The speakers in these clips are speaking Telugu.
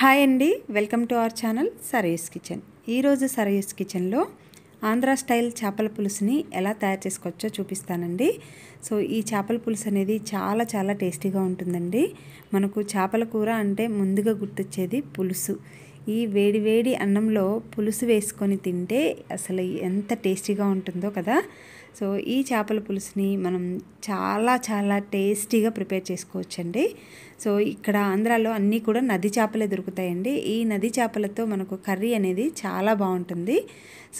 హాయ్ అండి welcome to our channel Sarayu's kitchen ఈరోజు సరయూస్ కిచెన్లో ఆంధ్ర స్టైల్ చేపల పులుసుని ఎలా తయారు చేసుకోవచ్చో చూపిస్తానండి సో ఈ చేపల పులుసు అనేది చాలా చాలా టేస్టీగా ఉంటుందండి మనకు చేపల కూర అంటే ముందుగా గుర్తొచ్చేది పులుసు ఈ వేడివేడి అన్నంలో పులుసు వేసుకొని తింటే అసలు ఎంత టేస్టీగా ఉంటుందో కదా సో ఈ చేపల పులుసుని మనం చాలా చాలా టేస్టీగా ప్రిపేర్ చేసుకోవచ్చండి సో ఇక్కడ ఆంధ్రాలో అన్నీ కూడా నది చేపలే దొరుకుతాయండి ఈ నది చేపలతో మనకు కర్రీ అనేది చాలా బాగుంటుంది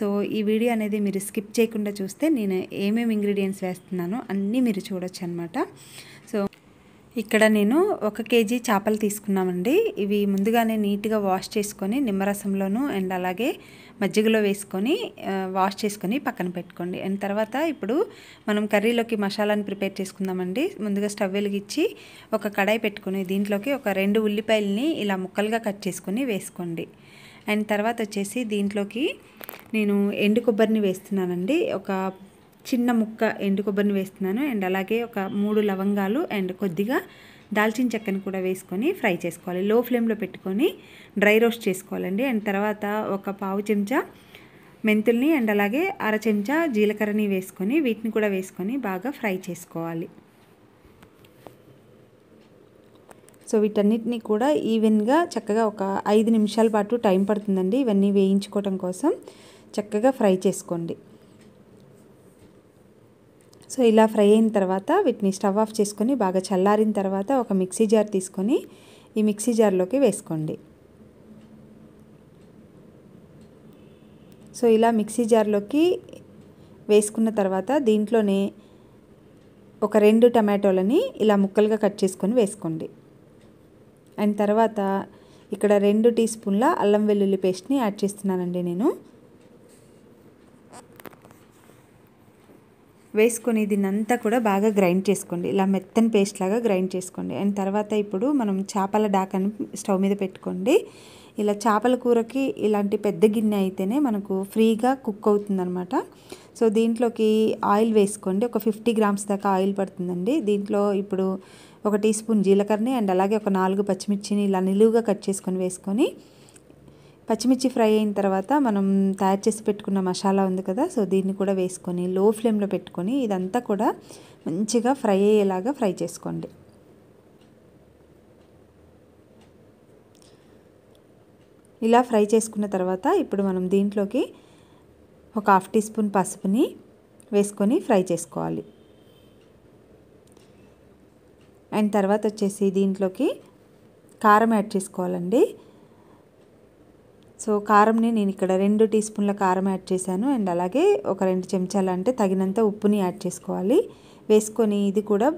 సో ఈ వీడియో అనేది మీరు స్కిప్ చేయకుండా చూస్తే నేను ఏమేమి ఇంగ్రీడియంట్స్ వేస్తున్నానో అన్నీ మీరు చూడొచ్చు అనమాట సో ఇక్కడ నేను ఒక కేజీ చేపలు తీసుకున్నామండి ఇవి ముందుగానే నీట్గా వాష్ చేసుకొని నిమ్మరసంలోను అండ్ అలాగే మజ్జిగలో వేసుకొని వాష్ చేసుకొని పక్కన పెట్టుకోండి అండ్ తర్వాత ఇప్పుడు మనం కర్రీలోకి మసాలాని ప్రిపేర్ చేసుకుందామండి ముందుగా స్టవ్ వెలిగించి ఒక కడాయి పెట్టుకుని దీంట్లోకి ఒక రెండు ఉల్లిపాయలని ఇలా ముక్కలుగా కట్ చేసుకొని వేసుకోండి అండ్ తర్వాత వచ్చేసి దీంట్లోకి నేను ఎండు కొబ్బరిని వేస్తున్నానండి ఒక చిన్న ముక్క ఎండు కొబ్బరిని వేస్తున్నాను అండ్ అలాగే ఒక మూడు లవంగాలు అండ్ కొద్దిగా దాల్చిన చెక్కను కూడా వేసుకొని ఫ్రై చేసుకోవాలి లో ఫ్లేమ్లో పెట్టుకొని డ్రై రోస్ట్ చేసుకోవాలండి అండ్ తర్వాత ఒక పావు చెంచా మెంతుల్ని అండ్ అలాగే అర చెంచా జీలకర్రని వేసుకొని వీటిని కూడా వేసుకొని బాగా ఫ్రై చేసుకోవాలి సో వీటన్నిటిని కూడా ఈవెన్గా చక్కగా ఒక ఐదు నిమిషాల పాటు టైం పడుతుందండి ఇవన్నీ వేయించుకోవటం కోసం చక్కగా ఫ్రై చేసుకోండి సో ఇలా ఫ్రై అయిన తర్వాత వీటిని స్టవ్ ఆఫ్ చేసుకొని బాగా చల్లారిన తర్వాత ఒక మిక్సీ జార్ తీసుకొని ఈ మిక్సీ జార్లోకి వేసుకోండి సో ఇలా మిక్సీ జార్లోకి వేసుకున్న తర్వాత దీంట్లోనే ఒక రెండు టమాటోలని ఇలా ముక్కలుగా కట్ చేసుకొని వేసుకోండి అండ్ తర్వాత ఇక్కడ రెండు టీ స్పూన్ల అల్లం వెల్లుల్లి పేస్ట్ని యాడ్ చేస్తున్నానండి నేను వేసుకొని దీన్ని అంతా కూడా బాగా గ్రైండ్ చేసుకోండి ఇలా మెత్తని పేస్ట్ లాగా గ్రైండ్ చేసుకోండి అండ్ తర్వాత ఇప్పుడు మనం చేపల డాకని స్టవ్ మీద పెట్టుకోండి ఇలా చేపల కూరకి ఇలాంటి పెద్ద గిన్నె అయితేనే మనకు ఫ్రీగా కుక్ అవుతుందనమాట సో దీంట్లోకి ఆయిల్ వేసుకోండి ఒక ఫిఫ్టీ గ్రామ్స్ దాకా ఆయిల్ పడుతుందండి దీంట్లో ఇప్పుడు ఒక టీ స్పూన్ జీలకర్రని అండ్ అలాగే ఒక నాలుగు పచ్చిమిర్చిని ఇలా నిలువుగా కట్ చేసుకొని వేసుకొని పచ్చిమిర్చి ఫ్రై అయిన తర్వాత మనం తయారు చేసి పెట్టుకున్న మసాలా ఉంది కదా సో దీన్ని కూడా వేసుకొని లో ఫ్లేమ్లో పెట్టుకొని ఇదంతా కూడా మంచిగా ఫ్రై అయ్యేలాగా ఫ్రై చేసుకోండి ఇలా ఫ్రై చేసుకున్న తర్వాత ఇప్పుడు మనం దీంట్లోకి ఒక హాఫ్ టీ స్పూన్ పసుపుని వేసుకొని ఫ్రై చేసుకోవాలి అండ్ తర్వాత వచ్చేసి దీంట్లోకి కారం యాడ్ చేసుకోవాలండి సో కారంని నేను ఇక్కడ రెండు టీ స్పూన్ల కారం యాడ్ చేశాను అండ్ అలాగే ఒక రెండు చెంచాలు అంటే తగినంత ఉప్పుని యాడ్ చేసుకోవాలి వేసుకొని ఇది కూడా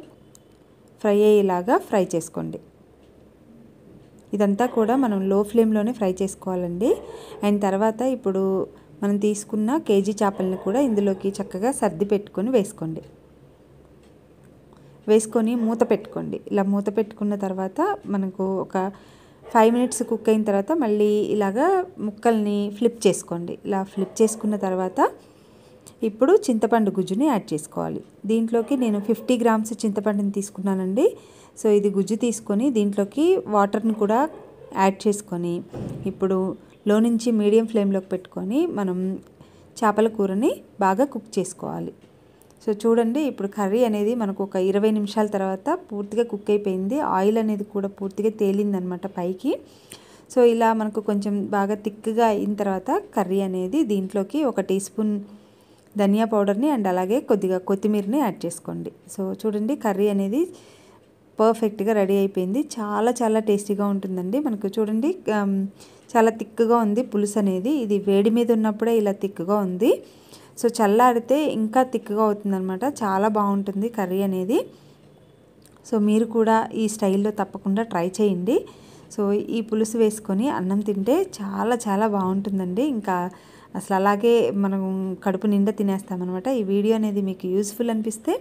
ఫ్రై అయ్యేలాగా ఫ్రై చేసుకోండి ఇదంతా కూడా మనం లో ఫ్లేమ్లోనే ఫ్రై చేసుకోవాలండి అండ్ తర్వాత ఇప్పుడు మనం తీసుకున్న కేజీ చేపలను కూడా ఇందులోకి చక్కగా సర్ది పెట్టుకొని వేసుకోండి వేసుకొని మూత పెట్టుకోండి ఇలా మూత పెట్టుకున్న తర్వాత మనకు ఒక ఫైవ్ మినిట్స్ కుక్ అయిన తర్వాత మళ్ళీ ఇలాగా ముక్కల్ని ఫ్లిప్ చేసుకోండి ఇలా ఫ్లిప్ చేసుకున్న తర్వాత ఇప్పుడు చింతపండు గుజ్జుని యాడ్ చేసుకోవాలి దీంట్లోకి నేను ఫిఫ్టీ గ్రామ్స్ చింతపండుని తీసుకున్నానండి సో ఇది గుజ్జు తీసుకొని దీంట్లోకి వాటర్ని కూడా యాడ్ చేసుకొని ఇప్పుడు లో నుంచి మీడియం ఫ్లేమ్లోకి పెట్టుకొని మనం చేపల కూరని బాగా కుక్ చేసుకోవాలి సో చూడండి ఇప్పుడు కర్రీ అనేది మనకు ఒక ఇరవై నిమిషాల తర్వాత పూర్తిగా కుక్ అయిపోయింది ఆయిల్ అనేది కూడా పూర్తిగా తేలిందనమాట పైకి సో ఇలా మనకు కొంచెం బాగా థిక్గా అయిన తర్వాత కర్రీ అనేది దీంట్లోకి ఒక టీ స్పూన్ ధనియా పౌడర్ని అండ్ అలాగే కొద్దిగా కొత్తిమీరని యాడ్ చేసుకోండి సో చూడండి కర్రీ అనేది పర్ఫెక్ట్గా రెడీ అయిపోయింది చాలా చాలా టేస్టీగా ఉంటుందండి మనకు చూడండి చాలా థిక్గా ఉంది పులుసు అనేది ఇది వేడి మీద ఉన్నప్పుడే ఇలా థిక్గా ఉంది సో చల్లారితే ఇంకా తిక్కుగా అవుతుందనమాట చాలా బాగుంటుంది కర్రీ అనేది సో మీరు కూడా ఈ స్టైల్లో తప్పకుండా ట్రై చేయండి సో ఈ పులుసు వేసుకొని అన్నం తింటే చాలా చాలా బాగుంటుందండి ఇంకా అసలు అలాగే మనం కడుపు నిండా తినేస్తామన్నమాట ఈ వీడియో అనేది మీకు యూస్ఫుల్ అనిపిస్తే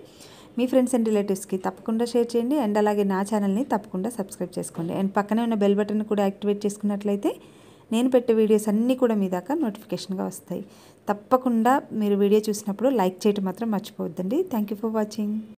మీ ఫ్రెండ్స్ అండ్ రిలేటివ్స్కి తప్పకుండా షేర్ చేయండి అండ్ అలాగే నా ఛానల్ని తప్పకుండా సబ్స్క్రైబ్ చేసుకోండి అండ్ పక్కనే ఉన్న బెల్ బటన్ కూడా యాక్టివేట్ చేసుకున్నట్లయితే నేను పెట్టే వీడియోస్ అన్నీ కూడా మీ దాకా నోటిఫికేషన్గా వస్తాయి తప్పకుండా మీరు వీడియో చూసినప్పుడు లైక్ చేయటం మాత్రం మర్చిపోవద్దండి థ్యాంక్ యూ ఫర్ వాచింగ్